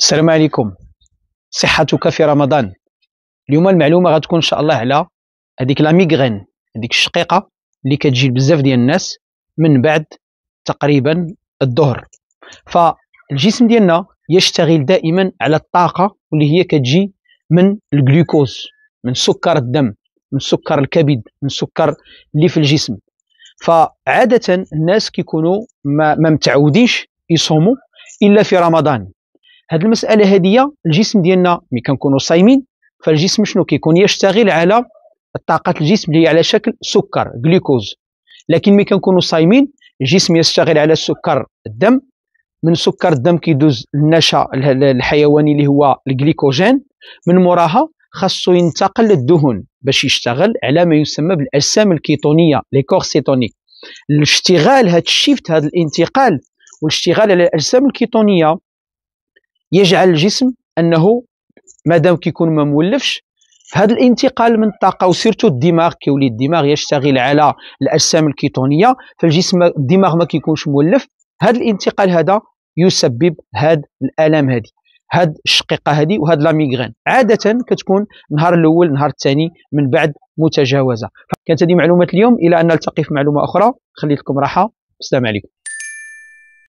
السلام عليكم صحتك في رمضان اليوم المعلومه غتكون ان شاء الله على هذيك لا ميغرين هذيك الشقيقه اللي كتجي بزاف ديال الناس من بعد تقريبا الظهر فالجسم ديالنا يشتغل دائما على الطاقه واللي هي كتجي من الجلوكوز من سكر الدم من سكر الكبد من سكر اللي في الجسم فعاده الناس كيكونوا ما, متعودينش يصوموا الا في رمضان هذه المساله هذه الجسم ديالنا ملي كنكونوا صايمين فالجسم شنو كيكون يشتغل على طاقه الجسم اللي هي على شكل سكر جلوكوز لكن ملي كنكونوا صايمين الجسم يشتغل على سكر الدم من سكر الدم كيدوز النشا الحيواني اللي هو الجليكوجين من موراها خاصو ينتقل للدهون باش يشتغل على ما يسمى بالاجسام الكيتونيه لي كورسيتونيك الاشتغال هذا الشيفت هذا الانتقال والاشتغال على الاجسام الكيتونيه يجعل الجسم انه مادام كيكون ما مولفش هذا الانتقال من الطاقه وسيرتو الدماغ كيولي الدماغ يشتغل على الاجسام الكيتونيه فالجسم الدماغ ما كيكونش مولف هذا الانتقال هذا يسبب هذا الالم هذه هاد الشقيقه هذه وهاد لا ميغرين عاده كتكون النهار الاول النهار الثاني من بعد متجاوزه كانت هذه معلومات اليوم الى ان نلتقي في معلومه اخرى خليت لكم راحه السلام عليكم